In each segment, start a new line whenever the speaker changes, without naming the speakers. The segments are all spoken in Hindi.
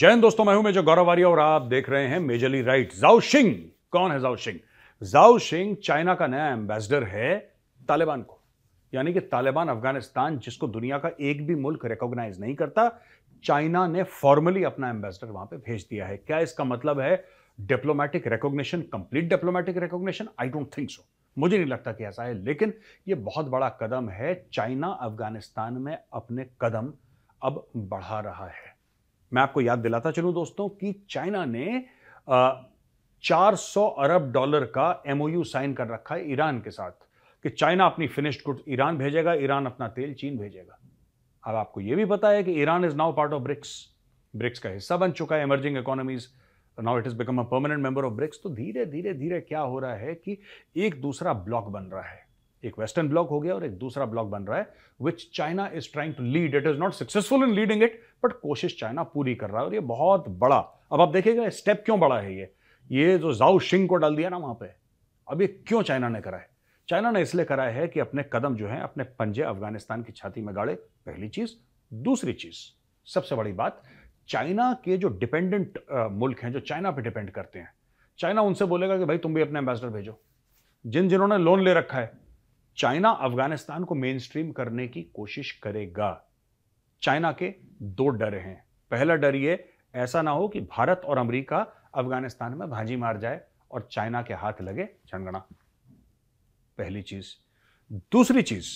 जय हिंद दोस्तों मैं हूं मेजर गौरव आर्य और आप देख रहे हैं मेजरली राइट जाओ शिंग कौन है जाओ शिंग जाओ शिंग चाइना का नया एम्बेसडर है तालिबान को यानी कि तालिबान अफगानिस्तान जिसको दुनिया का एक भी मुल्क रिकॉग्नाइज नहीं करता चाइना ने फॉर्मली अपना एम्बेसडर वहां पे भेज दिया है क्या इसका मतलब है diplomatic recognition complete diplomatic recognition I don't think so मुझे नहीं लगता कि ऐसा है लेकिन ये बहुत बड़ा कदम है चाइना अफगानिस्तान में अपने कदम अब बढ़ा रहा है मैं आपको याद दिलाता चलूं दोस्तों कि चाइना ने चार सौ अरब डॉलर का एमओयू साइन कर रखा है ईरान के साथ कि चाइना अपनी फिनिश्ड गुड ईरान भेजेगा ईरान अपना तेल चीन भेजेगा अब आपको यह भी पता है कि Iran is now part of BRICS BRICS का हिस्सा बन चुका है emerging economies now it is become a permanent member of BRICS तो धीरे धीरे धीरे क्या हो रहा है कि एक दूसरा ब्लॉक बन रहा है एक वेस्टर्न ब्लॉक हो गया और एक दूसरा ब्लॉक बन रहा है which China is trying to lead it is not successful in leading it but कोशिश चाइना पूरी कर रहा है और ये बहुत बड़ा अब आप देखिएगा स्टेप क्यों बड़ा है ये ये जो जाओ शिंग को डाल दिया ना वहां पे अब ये क्यों चाइना ने करा है चाइना ने इसलिए करा है कि अपने कदम जो है अपने पंजे अफगानिस्तान की छाती में गाड़े पहली चीज दूसरी चीज सबसे बड़ी बात चाइना के जो डिपेंडेंट मुल्क हैं जो चाइना पे डिपेंड करते हैं चाइना उनसे बोलेगा कि भाई तुम भी अपने एम्बेसडर भेजो जिन जिन्होंने लोन ले रखा है चाइना अफगानिस्तान को मेन स्ट्रीम करने की कोशिश करेगा चाइना के दो डर हैं पहला डर ये ऐसा ना हो कि भारत और अमेरिका अफगानिस्तान में भाजी मार जाए और चाइना के हाथ लगे झंडा पहली चीज दूसरी चीज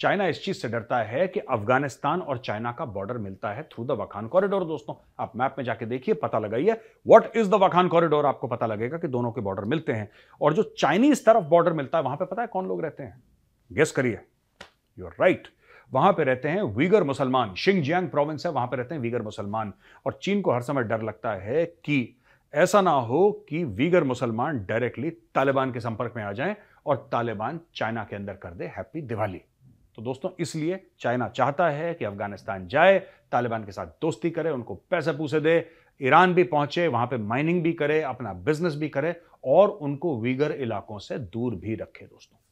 चाइना इस चीज से डरता है कि अफगानिस्तान और चाइना का बॉर्डर मिलता है थ्रू द वखान कॉरिडोर दोस्तों आप मैप में जाके देखिए पता लगाइए what is the Wakhan corridor आपको पता लगेगा कि दोनों के बॉर्डर मिलते हैं और जो चाइनीज तरफ बॉर्डर मिलता है वहां पे पता है कौन लोग रहते हैं गेस करिए यू आर राइट वहां पे रहते हैं वीगर मुसलमान शिंगजियांग प्रोविंस है वहां पे रहते हैं वीगर मुसलमान और चीन को हर समय डर लगता है कि ऐसा ना हो कि वीगर मुसलमान डायरेक्टली तालिबान के संपर्क में आ जाएं और तालिबान चाइना के अंदर कर दे हैप्पी दिवाली तो दोस्तों इसलिए चाइना चाहता है कि अफगानिस्तान जाए तालिबान के साथ दोस्ती करे उनको पैसे पूसे दे ईरान भी पहुंचे वहां पे माइनिंग भी करे अपना बिजनेस भी करे और उनको वीगर इलाकों से दूर भी रखे दोस्तों